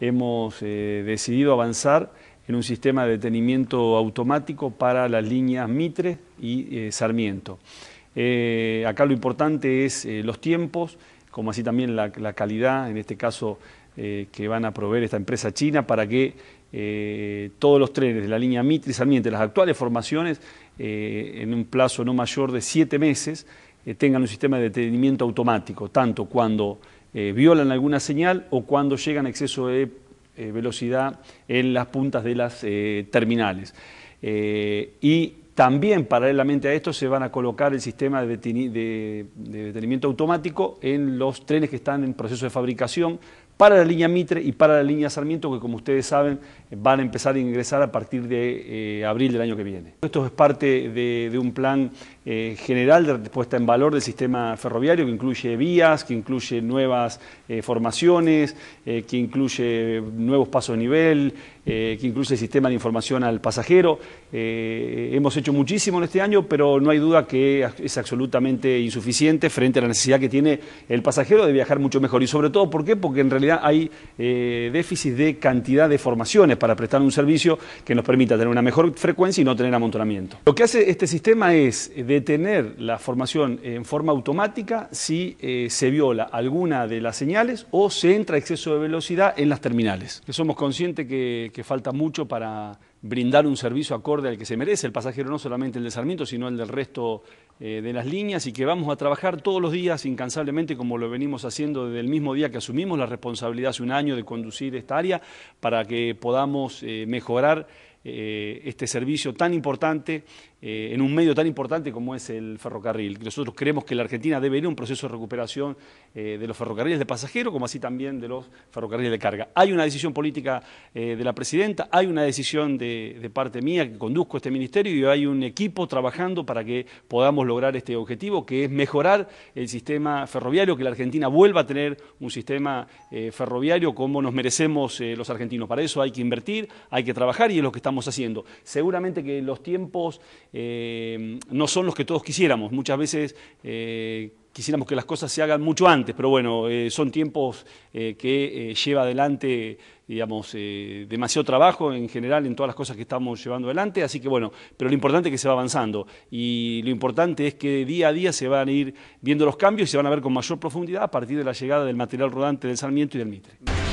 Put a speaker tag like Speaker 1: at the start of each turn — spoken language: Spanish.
Speaker 1: hemos eh, decidido avanzar en un sistema de detenimiento automático para las líneas Mitre y eh, Sarmiento. Eh, acá lo importante es los tiempos, como así también la, calidad, en este caso que van a proveer esta empresa china, para que todos los trenes de la línea Mitre y Sarmiento, las actuales formaciones, en un plazo no mayor de siete meses, tengan un sistema de detenimiento automático, tanto cuando eh, violan alguna señal o cuando llegan a exceso de eh, velocidad en las puntas de las eh, terminales. y también paralelamente a esto se van a colocar el sistema de, detenimiento automático en los trenes que están en proceso de fabricación para la línea Mitre y para la línea Sarmiento que como ustedes saben van a empezar a ingresar a partir de eh, abril del año que viene. Esto es parte de, un plan eh, general de respuesta en valor del sistema ferroviario que incluye vías, que incluye nuevas eh, formaciones, que incluye nuevos pasos de nivel, eh, que incluye el sistema de información al pasajero. Eh, hemos hecho muchísimo en este año, pero no hay duda que es absolutamente insuficiente frente a la necesidad que tiene el pasajero de viajar mucho mejor. Y sobre todo, ¿por qué? Porque en realidad hay eh, déficit de cantidad de formaciones para prestar un servicio que nos permita tener una mejor frecuencia y no tener amontonamiento. Lo que hace este sistema es detener la formación en forma automática si se viola alguna de las señales o se entra a exceso de velocidad en las terminales. Que somos conscientes que que falta mucho para brindar un servicio acorde al que se merece el pasajero, no solamente el de Sarmiento, sino el del resto eh, de las líneas, y que vamos a trabajar todos los días incansablemente, como lo venimos haciendo desde el mismo día que asumimos la responsabilidad hace un año de conducir esta área, para que podamos eh, mejorar eh, este servicio tan importante en un medio tan importante como es el ferrocarril. Nosotros creemos que la Argentina debe ir a un proceso de recuperación de los ferrocarriles de pasajeros como así también de los ferrocarriles de carga. Hay una decisión política de la presidenta, hay una decisión de de parte mía que conduzco este ministerio y hay un equipo trabajando para que podamos lograr este objetivo, que es mejorar el sistema ferroviario, que la Argentina vuelva a tener un sistema eh, ferroviario como nos merecemos eh, los argentinos. Para eso hay que invertir, hay que trabajar y es lo que estamos haciendo. Seguramente que los tiempos eh, no son los que todos quisiéramos. Muchas veces quisiéramos que las cosas se hagan mucho antes, pero bueno, eh, son tiempos eh, que eh, lleva adelante, digamos, demasiado trabajo en general en todas las cosas que estamos llevando adelante, así que bueno, pero lo importante es que se va avanzando y lo importante es que día a día se van a ir viendo los cambios y se van a ver con mayor profundidad a partir de la llegada del material rodante del Sarmiento y del Mitre.